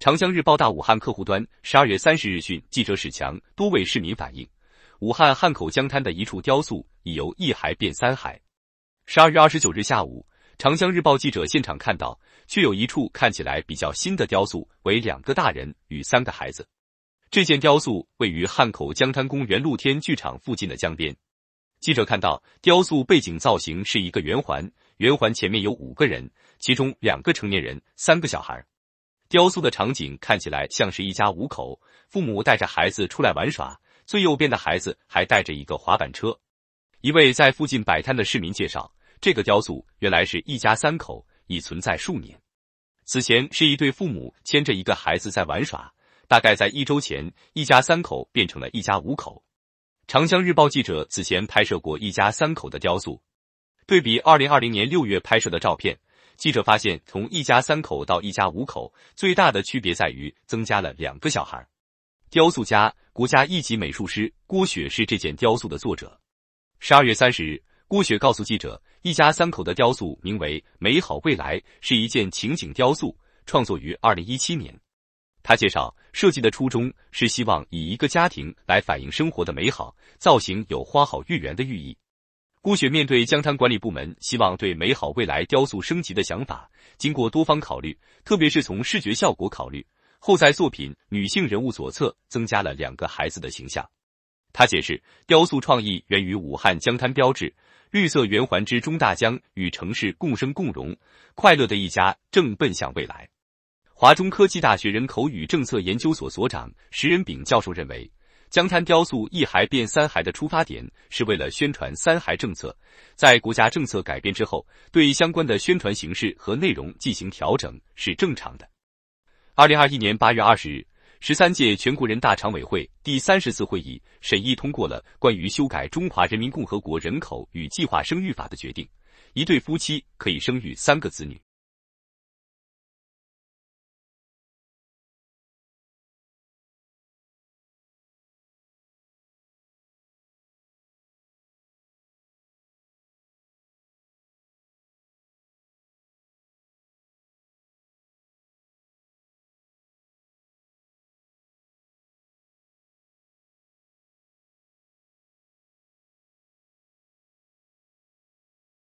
长江日报大武汉客户端十二月三十日讯，记者史强，多位市民反映，武汉汉口江滩的一处雕塑已由一孩变三孩。十二月二十九日下午，长江日报记者现场看到，却有一处看起来比较新的雕塑，为两个大人与三个孩子。这件雕塑位于汉口江滩公园露天剧场附近的江边。记者看到，雕塑背景造型是一个圆环，圆环前面有五个人，其中两个成年人，三个小孩。雕塑的场景看起来像是一家五口，父母带着孩子出来玩耍，最右边的孩子还带着一个滑板车。一位在附近摆摊的市民介绍，这个雕塑原来是一家三口，已存在数年。此前是一对父母牵着一个孩子在玩耍，大概在一周前，一家三口变成了一家五口。长江日报记者此前拍摄过一家三口的雕塑，对比二零二零年六月拍摄的照片。记者发现，从一家三口到一家五口，最大的区别在于增加了两个小孩。雕塑家、国家一级美术师郭雪是这件雕塑的作者。十二月三十日，郭雪告诉记者，一家三口的雕塑名为“美好未来”，是一件情景雕塑，创作于二零一七年。他介绍，设计的初衷是希望以一个家庭来反映生活的美好，造型有花好月圆的寓意。郭雪面对江滩管理部门希望对美好未来雕塑升级的想法，经过多方考虑，特别是从视觉效果考虑后，在作品女性人物左侧增加了两个孩子的形象。他解释，雕塑创意源于武汉江滩标志绿色圆环之中，大江与城市共生共荣，快乐的一家正奔向未来。华中科技大学人口与政策研究所所长石仁炳教授认为。江滩雕塑一孩变三孩的出发点是为了宣传三孩政策，在国家政策改变之后，对相关的宣传形式和内容进行调整是正常的。二零二一年八月二十日，十三届全国人大常委会第三十次会议审议通过了关于修改《中华人民共和国人口与计划生育法》的决定，一对夫妻可以生育三个子女。